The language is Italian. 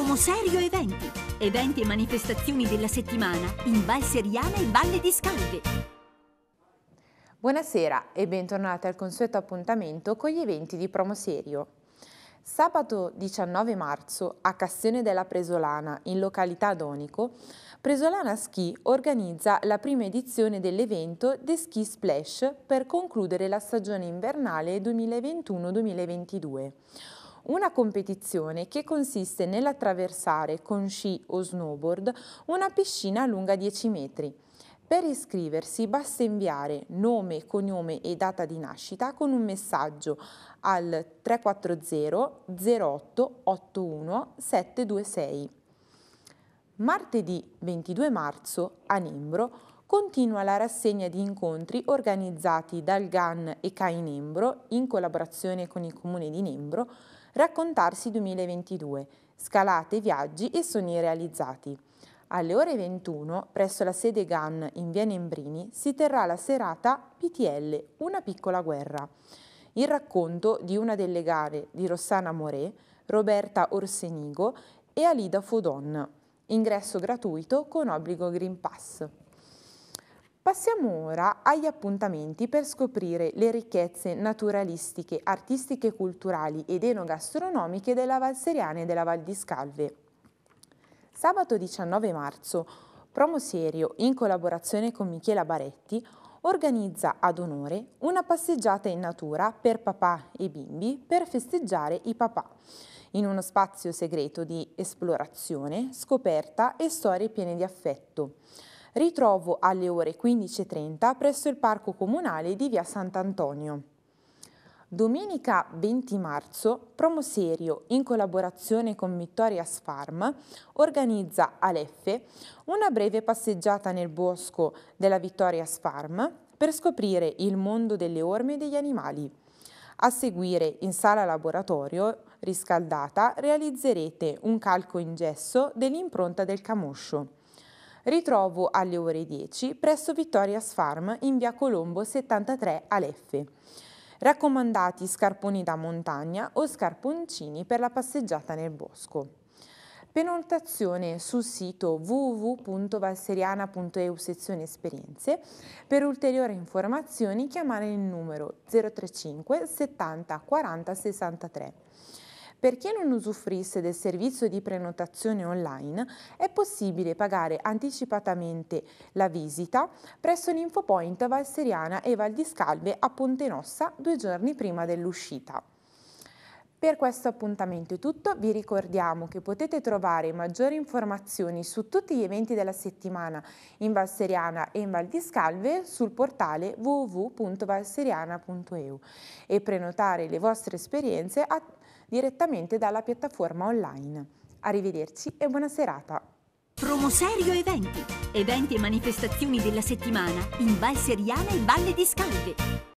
Promoserio Eventi. Eventi e manifestazioni della settimana in Val Seriana e Valle di Scalde. Buonasera e bentornati al consueto appuntamento con gli eventi di Promoserio. Sabato 19 marzo a Cassione della Presolana, in località Donico, Presolana Ski organizza la prima edizione dell'evento The Ski Splash per concludere la stagione invernale 2021-2022 una competizione che consiste nell'attraversare con sci o snowboard una piscina lunga 10 metri. Per iscriversi basta inviare nome, cognome e data di nascita con un messaggio al 340 08 81 726. Martedì 22 marzo a Nembro continua la rassegna di incontri organizzati dal GAN e CAI Nembro in collaborazione con il Comune di Nembro Raccontarsi 2022, scalate, viaggi e sogni realizzati. Alle ore 21, presso la sede GAN in Via Nembrini, si terrà la serata PTL, una piccola guerra. Il racconto di una delle gare di Rossana Moré, Roberta Orsenigo e Alida Fodon. Ingresso gratuito con obbligo Green Pass. Passiamo ora agli appuntamenti per scoprire le ricchezze naturalistiche, artistiche, culturali ed enogastronomiche della Valseriana e della Val di Scalve. Sabato 19 marzo, Promoserio, in collaborazione con Michela Baretti, organizza ad onore una passeggiata in natura per papà e bimbi per festeggiare i papà, in uno spazio segreto di esplorazione, scoperta e storie piene di affetto ritrovo alle ore 15.30 presso il Parco Comunale di Via Sant'Antonio. Domenica 20 marzo, Promoserio, in collaborazione con Vittorias Farm, organizza a Leffe una breve passeggiata nel bosco della Vittorias Farm per scoprire il mondo delle orme e degli animali. A seguire, in sala laboratorio riscaldata, realizzerete un calco in gesso dell'impronta del camoscio ritrovo alle ore 10 presso Vittoria's Farm in via Colombo 73 a Raccomandati scarponi da montagna o scarponcini per la passeggiata nel bosco. Penotazione sul sito www.valseriana.eu sezione esperienze. Per ulteriori informazioni chiamare il numero 035 70 40 63. Per chi non usufruisse del servizio di prenotazione online è possibile pagare anticipatamente la visita presso l'Infopoint Valseriana e Val di Scalve a Ponte Nossa due giorni prima dell'uscita. Per questo appuntamento è tutto, vi ricordiamo che potete trovare maggiori informazioni su tutti gli eventi della settimana in Val Seriana e in Val di Scalve sul portale www.valseriana.eu e prenotare le vostre esperienze a, direttamente dalla piattaforma online. Arrivederci e buona serata! Promoserio Eventi, eventi e manifestazioni della settimana in Val Seriana e Valle di Scalve.